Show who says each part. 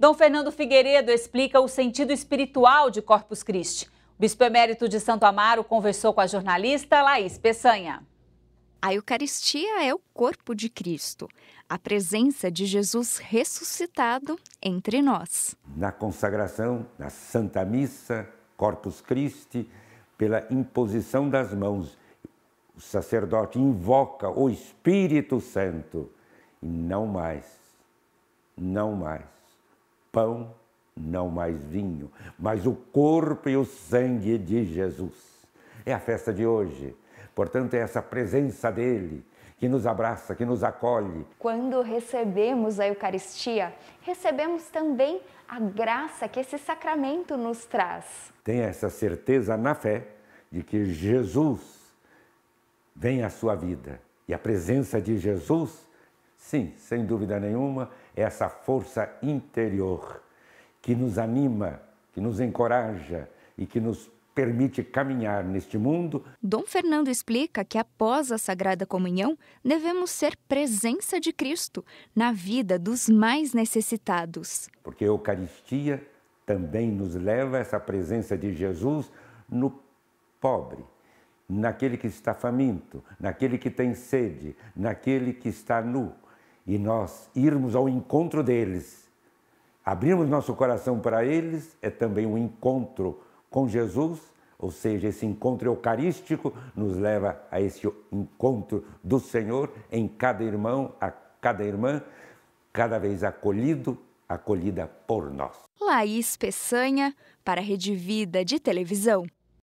Speaker 1: Dom Fernando Figueiredo explica o sentido espiritual de Corpus Christi. O bispo emérito de Santo Amaro conversou com a jornalista Laís Peçanha. A Eucaristia é o corpo de Cristo, a presença de Jesus ressuscitado entre nós.
Speaker 2: Na consagração, na Santa Missa, Corpus Christi, pela imposição das mãos, o sacerdote invoca o Espírito Santo e não mais, não mais pão, não mais vinho, mas o corpo e o sangue de Jesus. É a festa de hoje. Portanto, é essa presença dele que nos abraça, que nos acolhe.
Speaker 1: Quando recebemos a Eucaristia, recebemos também a graça que esse sacramento nos traz.
Speaker 2: tenha essa certeza na fé de que Jesus vem à sua vida e a presença de Jesus Sim, sem dúvida nenhuma, é essa força interior que nos anima, que nos encoraja e que nos permite caminhar neste mundo.
Speaker 1: Dom Fernando explica que após a Sagrada Comunhão, devemos ser presença de Cristo na vida dos mais necessitados.
Speaker 2: Porque a Eucaristia também nos leva a essa presença de Jesus no pobre, naquele que está faminto, naquele que tem sede, naquele que está nu, e nós irmos ao encontro deles, abrirmos nosso coração para eles, é também um encontro com Jesus, ou seja, esse encontro eucarístico nos leva a esse encontro do Senhor em cada irmão, a cada irmã, cada vez acolhido, acolhida por nós.
Speaker 1: Laís Peçanha, para a Rede Vida de Televisão.